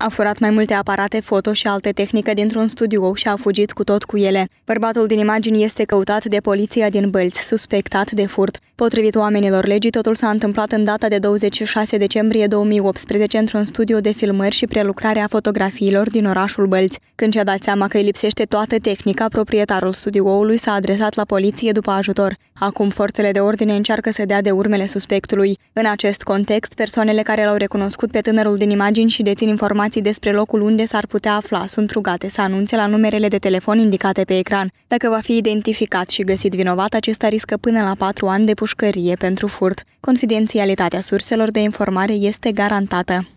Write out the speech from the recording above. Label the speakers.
Speaker 1: A furat mai multe aparate foto și alte tehnică dintr-un studio și a fugit cu tot cu ele. Bărbatul din imagini este căutat de poliția din Bălți, suspectat de furt. Potrivit oamenilor legii, totul s-a întâmplat în data de 26 decembrie 2018 într-un studio de filmări și prelucrare a fotografiilor din orașul Bălți. Când și-a dat seama că îi lipsește toată tehnica, proprietarul studioului s-a adresat la poliție după ajutor. Acum forțele de ordine încearcă să dea de urmele suspectului. În acest context, persoanele care l-au recunoscut pe tânărul din imagini și dețin informații informații despre locul unde s-ar putea afla sunt rugate să anunțe la numerele de telefon indicate pe ecran. Dacă va fi identificat și găsit vinovat, acesta riscă până la 4 ani de pușcărie pentru furt. Confidențialitatea surselor de informare este garantată.